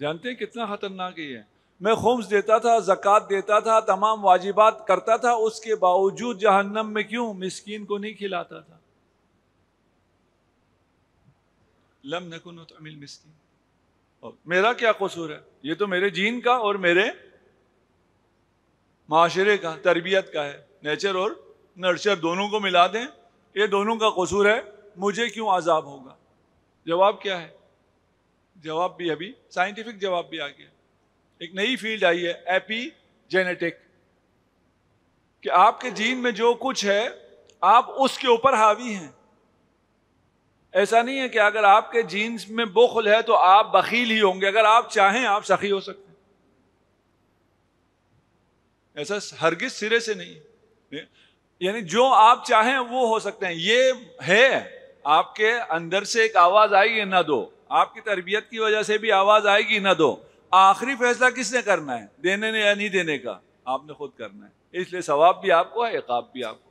जानते हैं कितना खतरनाक ये है मैं खुम्स देता था जक़ात देता था तमाम वाजिबात करता था उसके बावजूद जहन्नम में क्यों मिस्किन को नहीं खिलाता था लम नकुन तमिल मिस्किन और मेरा क्या कसूर है ये तो मेरे जीन का और मेरे माशरे का तरबियत का है नेचर और नर्चर दोनों को मिला दें ये दोनों का कसूर है मुझे क्यों आज़ाब होगा जवाब क्या है जवाब भी अभी साइंटिफिक जवाब भी आ गया एक नई फील्ड आई है एपी जेनेटिक कि आपके जीन में जो कुछ है आप उसके ऊपर हावी हैं ऐसा नहीं है कि अगर आपके जीन्स में बुखल है तो आप बखील ही होंगे अगर आप चाहें आप सखी हो सकते हैं ऐसा हरगिज सिरे से नहीं यानी जो आप चाहें वो हो सकते हैं ये है आपके अंदर से एक आवाज आई है ना दो आपकी तरबियत की वजह से भी आवाज़ आएगी ना दो आखिरी फैसला किसने करना है देने ने या नहीं देने का आपने खुद करना है इसलिए सवाब भी आपको है एकाब भी आपको